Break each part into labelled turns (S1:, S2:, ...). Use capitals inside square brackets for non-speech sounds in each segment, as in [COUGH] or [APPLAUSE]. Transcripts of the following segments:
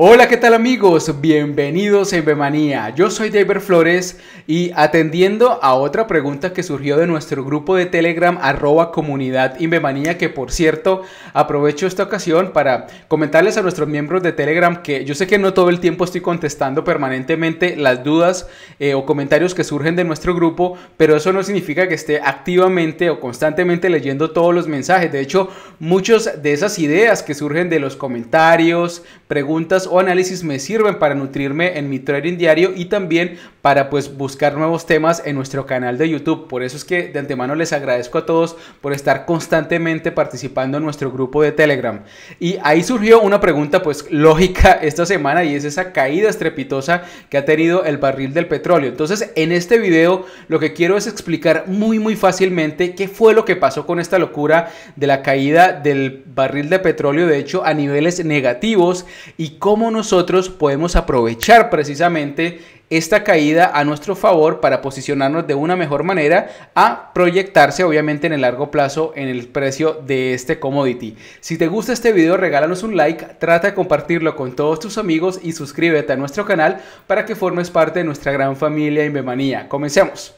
S1: Hola, ¿qué tal amigos? Bienvenidos a Invemanía. Yo soy David Flores y atendiendo a otra pregunta que surgió de nuestro grupo de Telegram arroba comunidad Invemanía, que por cierto aprovecho esta ocasión para comentarles a nuestros miembros de Telegram que yo sé que no todo el tiempo estoy contestando permanentemente las dudas eh, o comentarios que surgen de nuestro grupo, pero eso no significa que esté activamente o constantemente leyendo todos los mensajes. De hecho, muchas de esas ideas que surgen de los comentarios, preguntas, o análisis me sirven para nutrirme en mi trading diario y también para pues buscar nuevos temas en nuestro canal de YouTube. Por eso es que de antemano les agradezco a todos por estar constantemente participando en nuestro grupo de Telegram. Y ahí surgió una pregunta pues [LAUGHS] lógica esta semana y es esa caída estrepitosa que ha tenido el barril del petróleo. Entonces en este video lo que quiero es explicar muy muy fácilmente qué fue lo que pasó con esta locura de la caída del barril de petróleo de hecho a niveles negativos y cómo nosotros podemos aprovechar precisamente esta caída a nuestro favor para posicionarnos de una mejor manera a proyectarse obviamente en el largo plazo en el precio de este commodity. Si te gusta este video regálanos un like, trata de compartirlo con todos tus amigos y suscríbete a nuestro canal para que formes parte de nuestra gran familia memanía Comencemos.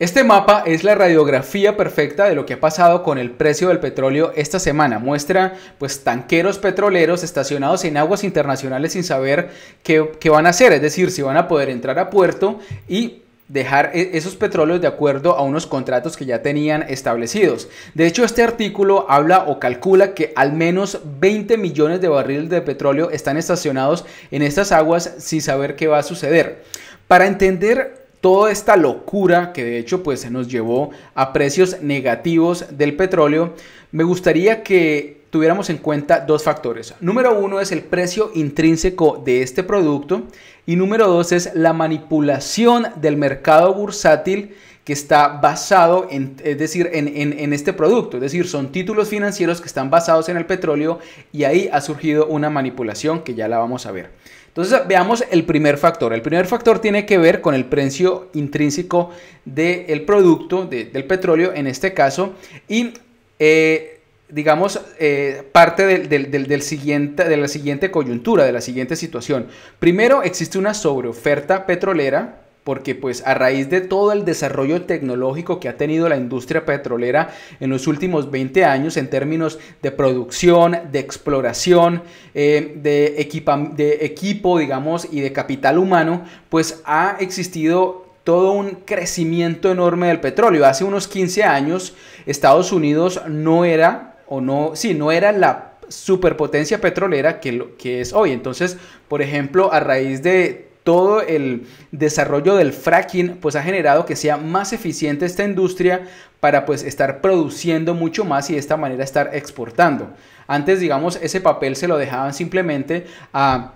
S1: Este mapa es la radiografía perfecta de lo que ha pasado con el precio del petróleo esta semana. Muestra pues tanqueros petroleros estacionados en aguas internacionales sin saber qué, qué van a hacer, es decir, si van a poder entrar a puerto y dejar e, esos petróleos de acuerdo a unos contratos que ya tenían establecidos. De hecho, este artículo habla o calcula que al menos 20 millones de barriles de petróleo están estacionados en estas aguas sin saber qué va a suceder. Para entender toda esta locura que de hecho pues se nos llevó a precios negativos del petróleo, me gustaría que tuviéramos en cuenta dos factores. Número uno es el precio intrínseco de este producto y número dos es la manipulación del mercado bursátil que está basado en, es decir, en, en, este producto. Es decir, son títulos financieros que están basados en el petróleo y ahí ha surgido una manipulación que ya la vamos a ver. Entonces veamos el primer factor. El primer factor tiene que ver con el precio intrínseco del producto, del petróleo en este caso, y eh, digamos eh, parte siguiente, de la siguiente coyuntura, de la siguiente situación. Primero existe una sobreoferta petrolera porque pues a raíz de todo el desarrollo tecnológico que ha tenido la industria petrolera en los últimos 20 años en términos de producción, de exploración, eh, de, de equipo, digamos, y de capital humano, pues ha existido todo un crecimiento enorme del petróleo. Hace unos 15 años Estados Unidos no era, o no, sí, no era la superpotencia petrolera que, lo, que es hoy. Entonces, por ejemplo, a raíz de todo el desarrollo del fracking pues ha generado que sea más eficiente esta industria para pues estar produciendo mucho más y de esta manera estar exportando. Antes digamos ese papel se lo dejaban simplemente a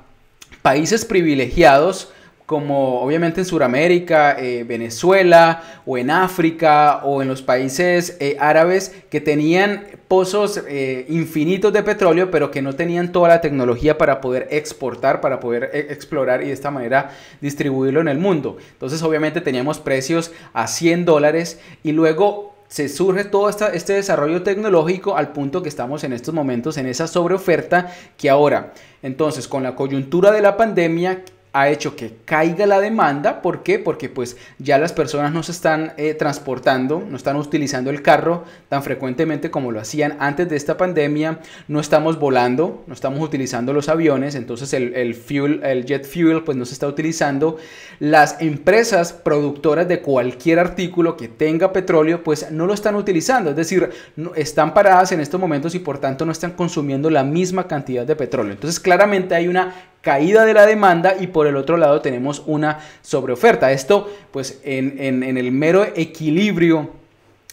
S1: países privilegiados como obviamente en Sudamérica, eh, Venezuela o en África o en los países eh, árabes que tenían pozos eh, infinitos de petróleo pero que no tenían toda la tecnología para poder exportar, para poder explorar y de esta manera distribuirlo en el mundo. Entonces obviamente teníamos precios a 100 dólares y luego se surge todo este desarrollo tecnológico al punto que estamos en estos momentos en esa sobreoferta que ahora, entonces con la coyuntura de la pandemia, ha hecho que caiga la demanda. ¿Por qué? Porque pues ya las personas no se están eh, transportando, no están utilizando el carro tan frecuentemente como lo hacían antes de esta pandemia, no estamos volando, no estamos utilizando los aviones, entonces el, fuel, el jet fuel pues no se está utilizando. Las empresas productoras de cualquier artículo que tenga petróleo pues no lo están utilizando, es decir, están paradas en estos momentos y por tanto no están consumiendo la misma cantidad de petróleo. Entonces claramente hay una caída de la demanda y por el otro lado tenemos una sobreoferta. Esto pues en, el mero equilibrio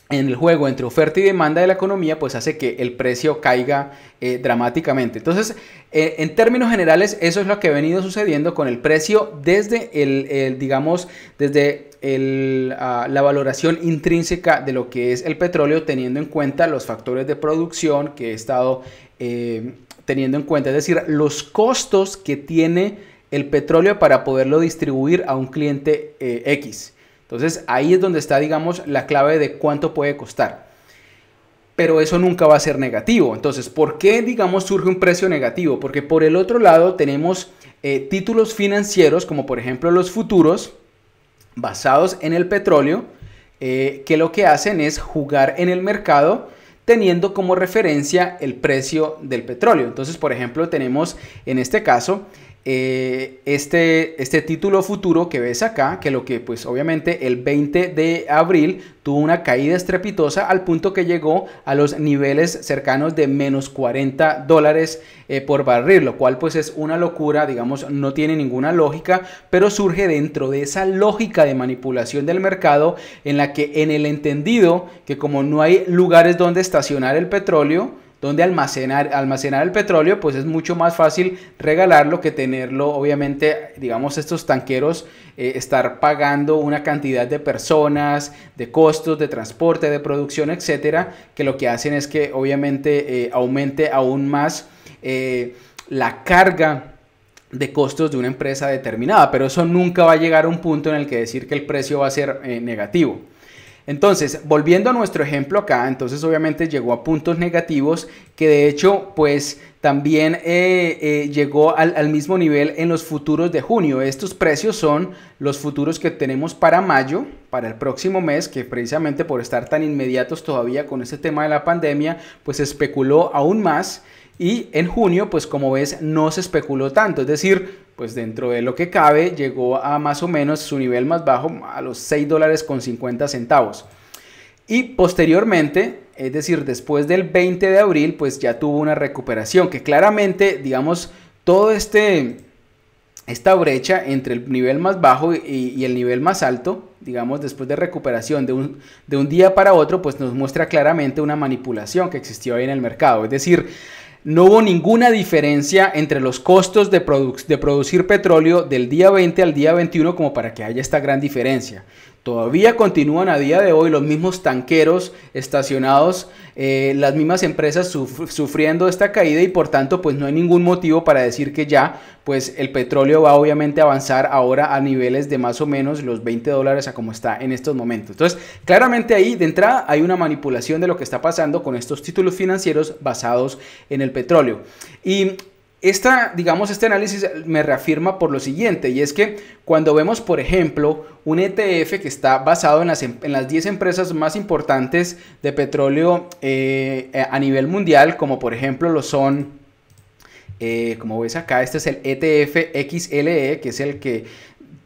S1: en el juego entre oferta y demanda de la economía, pues hace que el precio caiga eh, dramáticamente. Entonces, eh, en términos generales, eso es lo que ha venido sucediendo con el precio desde el, digamos, desde ah, la valoración intrínseca de lo que es el petróleo, teniendo en cuenta los factores de producción que he estado eh, teniendo en cuenta, es decir, los costos que tiene el petróleo para poderlo distribuir a un cliente eh, X. Entonces ahí es donde está, digamos, la clave de cuánto puede costar. Pero eso nunca va a ser negativo. Entonces, ¿por qué, digamos, surge un precio negativo? Porque por el otro lado tenemos eh, títulos financieros, como por ejemplo los futuros, basados en el petróleo, eh, que lo que hacen es jugar en el mercado teniendo como referencia el precio del petróleo. Entonces, por ejemplo, tenemos en este caso eh, este, este título futuro que ves acá, que lo que pues obviamente el 20 de abril tuvo una caída estrepitosa al punto que llegó a los niveles cercanos de menos 40 dólares eh, por barril, lo cual pues es una locura, digamos, no tiene ninguna lógica, pero surge dentro de esa lógica de manipulación del mercado en la que en el entendido que como no hay lugares donde estacionar el petróleo, donde almacenar, almacenar el petróleo, pues es mucho más fácil regalarlo que tenerlo, obviamente, digamos, estos tanqueros, eh, estar pagando una cantidad de personas, de costos, de transporte, de producción, etcétera, que lo que hacen es que obviamente eh, aumente aún más eh, la carga de costos de una empresa determinada, pero eso nunca va a llegar a un punto en el que decir que el precio va a ser negativo. Entonces, volviendo a nuestro ejemplo acá, entonces obviamente llegó a puntos negativos que de hecho pues también eh, eh, llegó al, al, mismo nivel en los futuros de junio. Estos precios son los futuros que tenemos para mayo, para el próximo mes, que precisamente por estar tan inmediatos todavía con este tema de la pandemia, pues especuló aún más y en junio, pues como ves, no se especuló tanto, es decir, pues dentro de lo que cabe, llegó a más o menos su nivel más bajo, a los 6 dólares con 50 centavos. Y posteriormente, es decir, después del 20 de abril, pues ya tuvo una recuperación, que claramente, digamos, todo este esta brecha entre el nivel más bajo y, el nivel más alto, digamos, después de recuperación de un, de un día para otro, pues nos muestra claramente una manipulación que existió ahí en el mercado. Es decir, no hubo ninguna diferencia entre los costos de, de producir petróleo del día 20 al día 21 como para que haya esta gran diferencia. Todavía continúan a día de hoy los mismos tanqueros estacionados, eh, las mismas empresas sufriendo esta caída y por tanto pues no hay ningún motivo para decir que ya pues el petróleo va obviamente a avanzar ahora a niveles de más o menos los 20 dólares a como está en estos momentos. Entonces claramente ahí de entrada hay una manipulación de lo que está pasando con estos títulos financieros basados en el petróleo. Y esta, digamos, este análisis me reafirma por lo siguiente, y es que cuando vemos, por ejemplo, un ETF que está basado en las, 10 em, eh, eh, este e e, empresas más importantes de petróleo a nivel mundial, como por ejemplo lo son, como ves acá, este es el ETF XLE, que es el que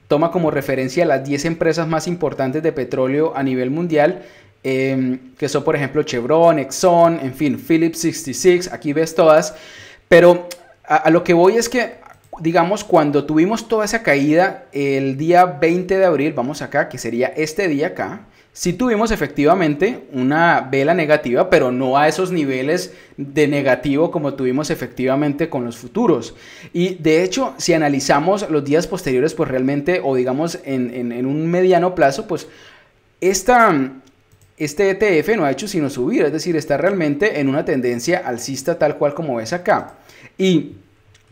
S1: toma como referencia las 10 empresas más importantes de petróleo a nivel mundial. que son por ejemplo Chevron, Exxon, en fin, Phillips 66, aquí ves todas, pero a, lo que voy es que digamos, cuando tuvimos toda esa caída el día 20 de abril, vamos acá, que sería este día acá, sí tuvimos efectivamente una vela negativa, pero no a esos niveles de negativo como tuvimos efectivamente con los futuros. Y de hecho, si analizamos los días posteriores, pues realmente, o digamos en, en un mediano plazo, pues esta, este ETF no ha hecho sino subir, es decir, está realmente en una tendencia alcista tal cual como ves acá. Y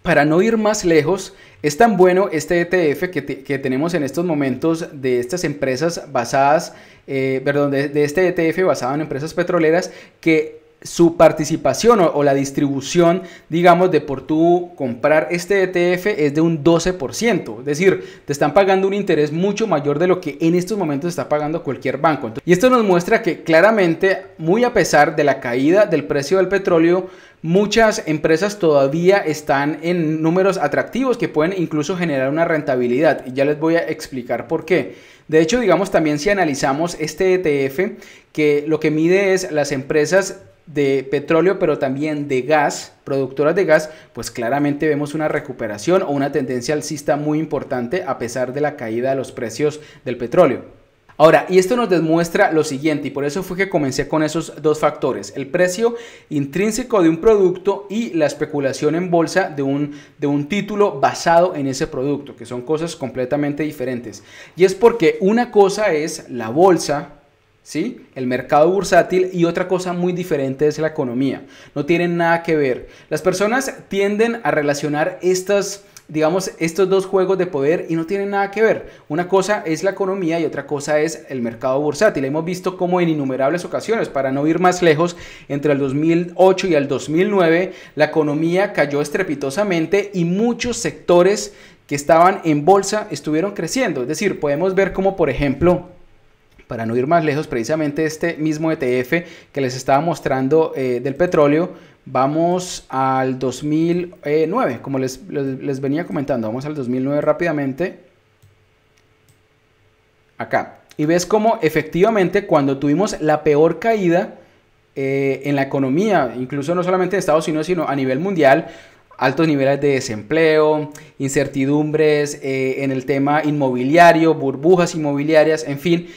S1: para no ir más lejos, es tan bueno este ETF que, tenemos en estos momentos de estas empresas basadas, eh, perdón, de este ETF basado en empresas petroleras que su participación o, la distribución, digamos, de por tú comprar este ETF es de un 12%. Es decir, te están pagando un interés mucho mayor de lo que en estos momentos está pagando cualquier banco. y esto nos muestra que claramente, muy a pesar de la caída del precio del petróleo, muchas empresas todavía están en números atractivos que pueden incluso generar una rentabilidad. Y ya les voy a explicar por qué. De hecho, digamos, también si analizamos este ETF, que lo que mide es las empresas de petróleo, pero también de gas, productoras de gas, pues claramente vemos una recuperación o una tendencia alcista muy importante a pesar de la caída de los precios del petróleo. Ahora, y esto nos demuestra lo siguiente, y por eso fue que comencé con esos dos factores, el precio intrínseco de un producto y la especulación en bolsa de un, de un título basado en ese producto, que son cosas completamente diferentes. Y es porque una cosa es la bolsa, ¿sí? El mercado bursátil y otra cosa muy diferente es la economía. No tienen nada que ver. Las personas tienden a relacionar estas digamos, estos dos juegos de poder y no tienen nada que ver. Una cosa es la economía y otra cosa es el mercado bursátil. Hemos visto cómo en innumerables ocasiones, para no ir más lejos, entre el 2008 y el 2009, la economía cayó estrepitosamente y muchos sectores que estaban en bolsa estuvieron creciendo. Es decir, podemos ver cómo, por ejemplo, para no ir más lejos, precisamente este mismo ETF que les estaba mostrando eh, del petróleo, vamos al 2009, como les, venía comentando, vamos al 2009 rápidamente. Acá. Y ves cómo efectivamente cuando tuvimos la peor caída, eh, en la economía, incluso no solamente en Estados Unidos, sino a nivel mundial, altos niveles de desempleo, incertidumbres eh, en el tema inmobiliario, burbujas inmobiliarias, en fin.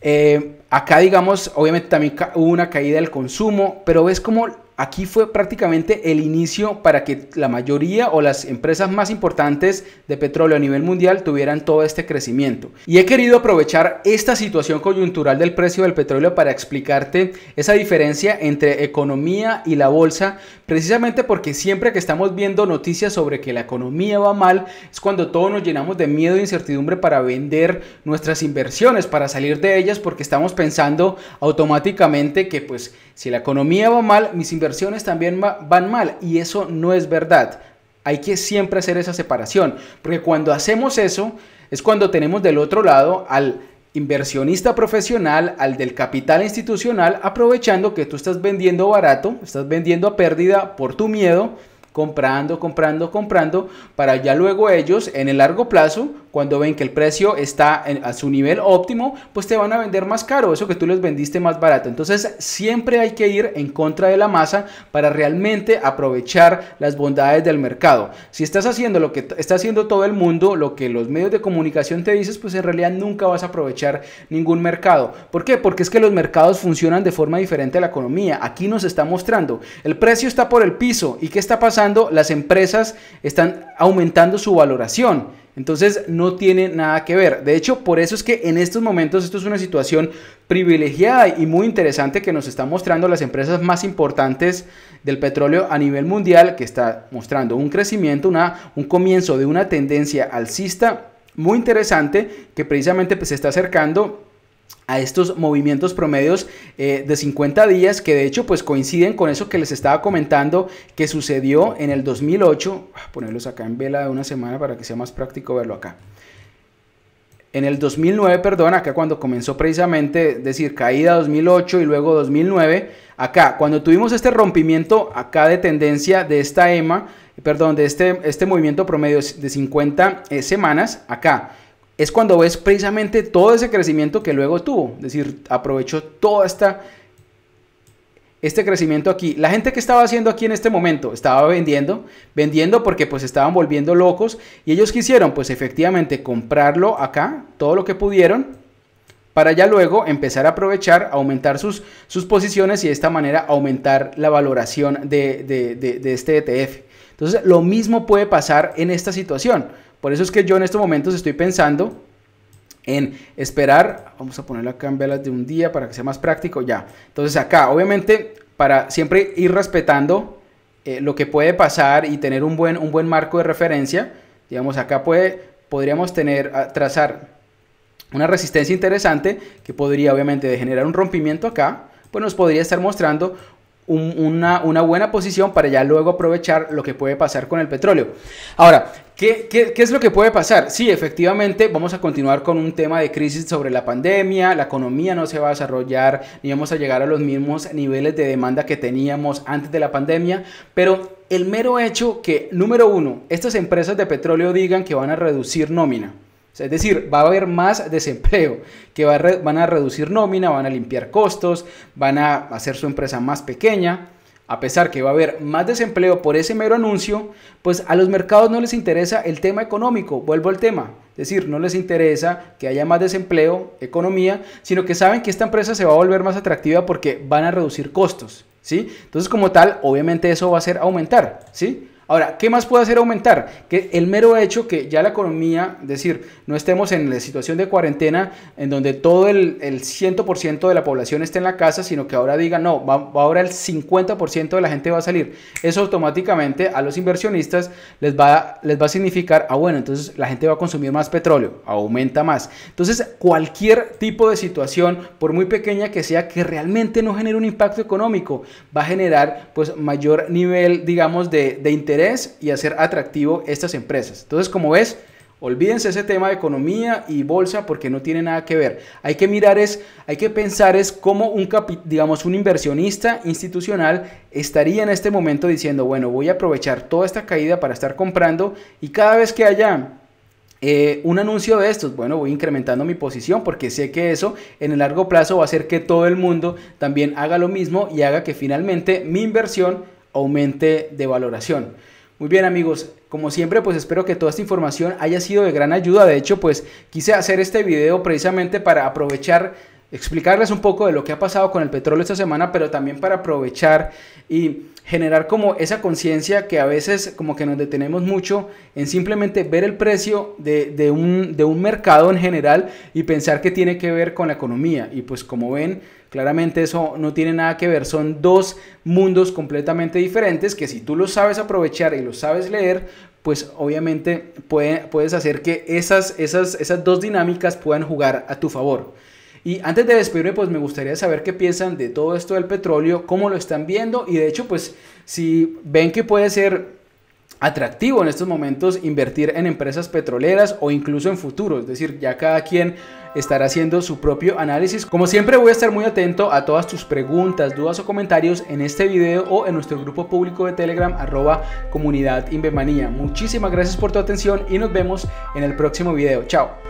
S1: Eh, acá, digamos, obviamente también hubo una caída del consumo, pero ves como Aquí fue prácticamente el inicio para que la mayoría o las empresas más importantes de petróleo a nivel mundial tuvieran todo este crecimiento. Y he querido aprovechar esta situación coyuntural del precio del petróleo para explicarte esa diferencia entre economía y la bolsa, precisamente porque siempre que estamos viendo noticias sobre que la economía va mal, es cuando todos nos llenamos de miedo e incertidumbre para vender nuestras inversiones, para salir de ellas, porque estamos pensando automáticamente que pues si la economía va mal, mis inversiones también van mal y eso no es verdad. Hay que siempre hacer esa separación, porque cuando hacemos eso es cuando tenemos del otro lado al inversionista profesional, al del capital institucional, aprovechando que tú estás vendiendo barato, estás vendiendo a pérdida por tu miedo, comprando, comprando, comprando, para ya luego ellos en el largo plazo cuando ven que el precio está a su nivel óptimo, pues te van a vender más caro, eso que tú les vendiste más barato. Entonces siempre hay que ir en contra de la masa para realmente aprovechar las bondades del mercado. Si estás haciendo lo que está haciendo todo el mundo, lo que los medios de comunicación te dicen, pues en realidad nunca vas a aprovechar ningún mercado. ¿Por qué? Porque es que los mercados funcionan de forma diferente a la economía. Aquí nos está mostrando, el precio está por el piso y ¿qué está pasando? Las empresas están aumentando su valoración. Entonces no tiene nada que ver. De hecho, por eso es que en estos momentos esto es una situación privilegiada y muy interesante que nos están mostrando las empresas más importantes del petróleo a nivel mundial, que está mostrando un crecimiento, un comienzo de una tendencia alcista muy interesante que precisamente pues, se está acercando a estos movimientos promedios eh, de 50 días que de hecho pues coinciden con eso que les estaba comentando que sucedió en el 2008 ponerlos acá en vela de una semana para que sea más práctico verlo acá en el 2009 perdón acá cuando comenzó precisamente decir caída 2008 y luego 2009 acá cuando tuvimos este rompimiento acá de tendencia de esta EMA perdón de este, este movimiento promedio de 50 eh, semanas acá es cuando ves precisamente todo ese crecimiento que luego tuvo. Es decir, aprovechó todo esta, este crecimiento aquí. La gente que estaba haciendo aquí en este momento estaba vendiendo, vendiendo porque pues estaban volviendo locos y ellos quisieron pues efectivamente comprarlo acá, todo lo que pudieron para ya luego empezar a aprovechar, aumentar sus, sus posiciones y de esta manera aumentar la valoración de, de este ETF. Entonces lo mismo puede pasar en esta situación. Por eso es que yo en estos momentos estoy pensando en esperar, vamos a ponerla acá en velas de un día para que sea más práctico, ya. Entonces acá, obviamente, para siempre ir respetando eh, lo que puede pasar y tener un buen, un buen marco de referencia, digamos, acá puede, podríamos tener, trazar una resistencia interesante que podría obviamente generar un rompimiento acá, pues nos podría estar mostrando una, buena posición para ya luego aprovechar lo que puede pasar con el petróleo. Ahora, ¿qué, qué es lo que puede pasar? Sí, efectivamente, vamos a continuar con un tema de crisis sobre la pandemia, la economía no se va a desarrollar, ni vamos a llegar a los mismos niveles de demanda que teníamos antes de la pandemia, pero el mero hecho que, número uno, estas empresas de petróleo digan que van a reducir nómina, es decir, va a haber más desempleo, que van a reducir nómina, van a limpiar costos, van a hacer su empresa más pequeña. A pesar que va a haber más desempleo por ese mero anuncio, pues a los mercados no les interesa el tema económico, vuelvo al tema. Es decir, no les interesa que haya más desempleo, economía, sino que saben que esta empresa se va a volver más atractiva porque van a reducir costos, ¿sí? Entonces, como tal, obviamente eso va a hacer aumentar, ¿sí? Ahora, ¿qué más puede hacer aumentar? Que el mero hecho que ya la economía, es decir, no estemos en la situación de cuarentena en donde todo el, 100% de la población esté en la casa, sino que ahora diga, no, ahora el 50% de la gente va a salir. Eso automáticamente a los inversionistas les va, les va a significar, ah, bueno, entonces la gente va a consumir más petróleo, aumenta más. Entonces, cualquier tipo de situación, por muy pequeña que sea, que realmente no genere un impacto económico, va a generar pues mayor nivel, digamos, de interés y hacer atractivo estas empresas. Entonces, como ves, olvídense ese tema de economía y bolsa porque no tiene nada que ver. Hay que mirar es, hay que pensar es cómo un digamos un inversionista institucional estaría en este momento diciendo, bueno, voy a aprovechar toda esta caída para estar comprando y cada vez que haya eh, un anuncio de estos, bueno, voy incrementando mi posición porque sé que eso en el largo plazo va a hacer que todo el mundo también haga lo mismo y haga que finalmente mi inversión aumente de valoración. Muy bien amigos, como siempre pues espero que toda esta información haya sido de gran ayuda. De hecho pues quise hacer este video precisamente para aprovechar explicarles un poco de lo que ha pasado con el petróleo esta semana, pero también para aprovechar y generar como esa conciencia que a veces como que nos detenemos mucho en simplemente ver el precio de, un, mercado en general y pensar que tiene que ver con la economía. Y pues como ven, claramente eso no tiene nada que ver, son dos mundos completamente diferentes que si tú los sabes aprovechar y lo sabes leer, pues obviamente puedes hacer que esas, esas, esas dos dinámicas puedan jugar a tu favor. Y antes de despedirme, pues me gustaría saber qué piensan de todo esto del petróleo, cómo lo están viendo y de hecho, pues si ven que puede ser atractivo en estos momentos invertir en empresas petroleras o incluso en futuros, es decir, ya cada quien estará haciendo su propio análisis. Como siempre voy a estar muy atento a todas tus preguntas, dudas o comentarios en este video o en nuestro grupo público de Telegram arroba comunidad Invemanía. Muchísimas gracias por tu atención y nos vemos en el próximo video. Chao.